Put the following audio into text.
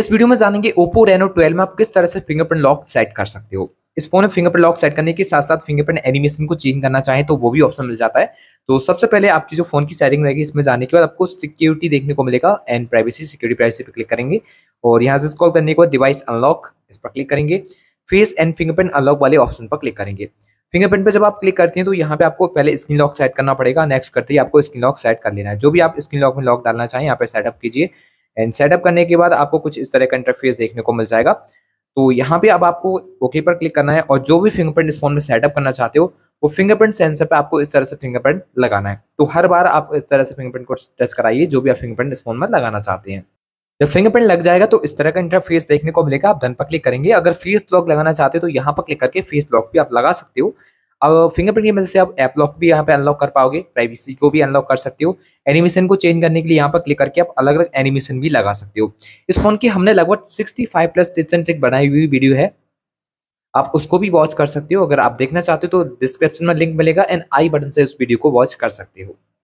इस वीडियो में जानेंगे ओप्पो रेनो 12 में आप किस तरह से फिंगरप्रिंट लॉक सेट कर सकते हो इस फोन में फिंगरप्रिंट लॉक सेट करने के साथ साथ फिंगरप्रिंट एनिमेशन को चेंज करना चाहे तो वो भी ऑप्शन मिल जाता है तो सबसे पहले आपकी जो फोन की सेटिंग रहेगी इसमें जाने के बाद आपको सिक्योरिटी देखने को मिलेगा एंड प्राइवेसी सिक्योरिटी प्राइवेसी पर क्लिक करेंगे और यहाँ से कॉल करने के बाद डिवाइस अनलॉक इस पर क्लिक करेंगे फेस एंड फिंगरप्रिंट अनलॉक वाले ऑप्शन पर क्लिक करेंगे फिंगरप्रिंट पर जब आप क्लिक करते हैं तो यहाँ पे आपको पहले स्क्रीन लॉक सेट करना पड़ेगा नेक्स्ट करते ही आपको स्क्रीन लॉक सेट कर लेना है जो भी आप स्क्रीन लॉक में लॉक डालना चाहें यहाँ पे सेटअप कीजिए एंड सेटअप करने के बाद आपको कुछ इस तरह का इंटरफेस देखने को मिल जाएगा तो यहाँ पे अब आपको ओके पर क्लिक करना है और जो भी फिंगरप्रिंट इस फोन में सेटअप करना चाहते हो वो फिंगरप्रिंट सेंसर पे आपको इस तरह से फिंगरप्रिंट लगाना है तो हर बार आप इस तरह से फिंगरप्रिंट को टच कराइए जो भी आप फिंगरप्रिंट इस फोन में लगाना चाहते हैं जब फिंगरप्रिंट लग जाएगा तो इस तरह का इंटरफेस देखने को मिलेगा आप धन पर क्लिक करेंगे अगर फेस लॉक लगाना चाहते हो तो यहाँ पर क्लिक करके फेस लॉक भी आप लगा सकते हो और फिंगरप्रिंट की मदद से आप ऐप लॉक भी यहाँ पे अनलॉक कर पाओगे प्राइवेसी को भी अनलॉक कर सकते हो एनिमेशन को चेंज करने के लिए यहाँ पर क्लिक करके आप अलग अलग एनिमेशन भी लगा सकते हो इस फोन की हमने लगभग sixty five plus tips and trick बनाई हुई वीडियो है आप उसको भी वॉच कर सकते हो अगर आप देखना चाहते हो तो डिस्क्रिप्शन में लिंक मिलेगा एंड आई बटन से उस वीडियो को वॉच कर सकते हो